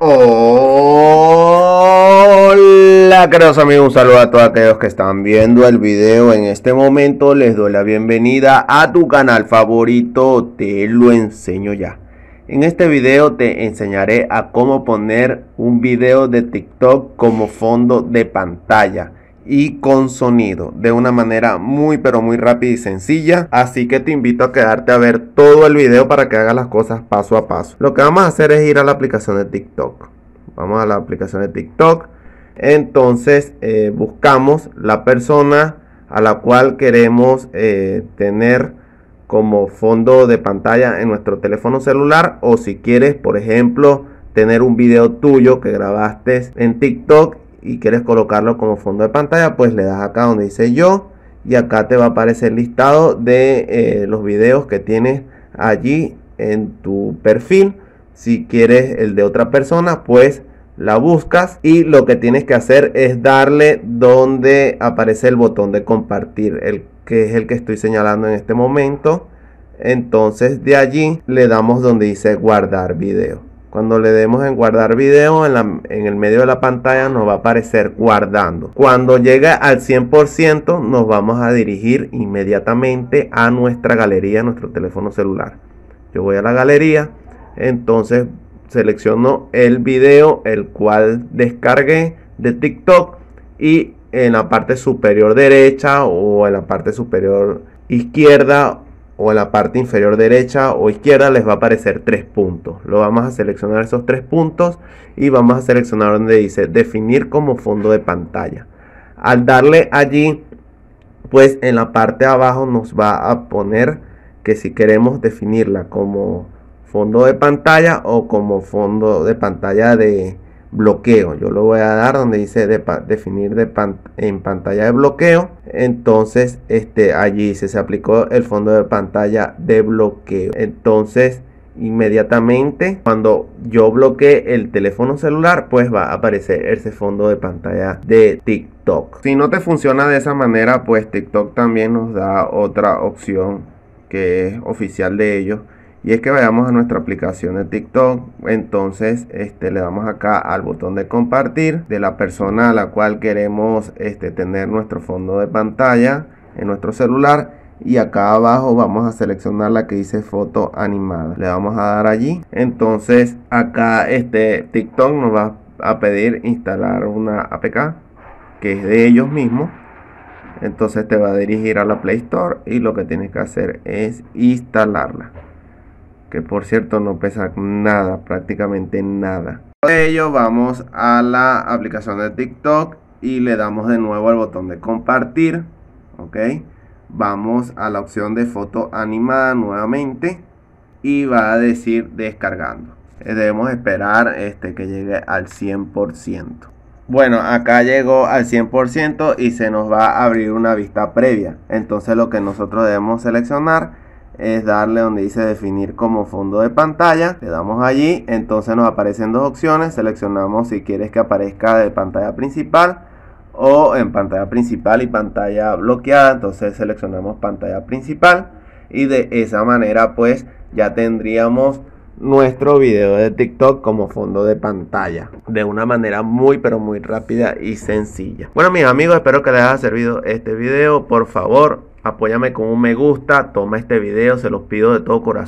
Hola queridos amigos, un saludo a todos aquellos que están viendo el video en este momento Les doy la bienvenida a tu canal favorito, te lo enseño ya En este video te enseñaré a cómo poner un video de TikTok como fondo de pantalla y con sonido de una manera muy pero muy rápida y sencilla así que te invito a quedarte a ver todo el video para que hagas las cosas paso a paso lo que vamos a hacer es ir a la aplicación de tiktok vamos a la aplicación de tiktok entonces eh, buscamos la persona a la cual queremos eh, tener como fondo de pantalla en nuestro teléfono celular o si quieres por ejemplo tener un video tuyo que grabaste en TikTok y quieres colocarlo como fondo de pantalla, pues le das acá donde dice yo y acá te va a aparecer listado de eh, los videos que tienes allí en tu perfil. Si quieres el de otra persona, pues la buscas y lo que tienes que hacer es darle donde aparece el botón de compartir, el que es el que estoy señalando en este momento. Entonces de allí le damos donde dice guardar video. Cuando le demos en guardar video, en, la, en, el medio de la pantalla nos va a aparecer guardando. Cuando llega al 100%, nos vamos a dirigir inmediatamente a nuestra galería, nuestro teléfono celular. Yo voy a la galería, entonces selecciono el video, el cual descargué de TikTok y en la parte superior derecha o en la parte superior izquierda o en la parte inferior derecha o izquierda les va a aparecer tres puntos. Lo vamos a seleccionar esos tres puntos y vamos a seleccionar donde dice definir como fondo de pantalla. Al darle allí, pues en la parte de abajo nos va a poner que si queremos definirla como fondo de pantalla o como fondo de pantalla de, bloqueo. Yo lo voy a dar donde dice de definir de pan en pantalla de bloqueo. Entonces, este, allí se, se aplicó el fondo de pantalla de bloqueo. Entonces, inmediatamente cuando yo bloquee el teléfono celular pues va a aparecer ese fondo de pantalla de TikTok si no te funciona de esa manera pues TikTok también nos da otra opción que es oficial de ellos y es que vayamos a nuestra aplicación de TikTok. Entonces, este, le damos acá al botón de compartir de la persona a la cual queremos este, tener nuestro fondo de pantalla en nuestro celular. Y acá abajo vamos a seleccionar la que dice foto animada. Le vamos a dar allí. Entonces acá este TikTok nos va a pedir instalar una APK que es de ellos mismos entonces te va a dirigir a la Play Store y lo que tienes que hacer es instalarla que por cierto no pesa nada, prácticamente nada. Por ello vamos a la aplicación de TikTok y le damos de nuevo al botón de compartir, ¿ok? Vamos a la opción de foto animada nuevamente y va a decir descargando. Eh, debemos esperar este, que llegue al 100%. Bueno, acá llegó al 100% y se nos va a abrir una vista previa. Entonces lo que nosotros debemos seleccionar es darle donde dice definir como fondo de pantalla. Le damos allí, entonces nos aparecen dos opciones. Seleccionamos si quieres que aparezca de pantalla principal o en pantalla principal y pantalla bloqueada. Entonces seleccionamos pantalla principal y de esa manera pues ya tendríamos nuestro video de TikTok como fondo de pantalla de una manera muy pero muy rápida y sencilla. Bueno mis amigos, espero que les haya servido este video. Por favor, Apóyame con un me gusta, toma este video, se los pido de todo corazón.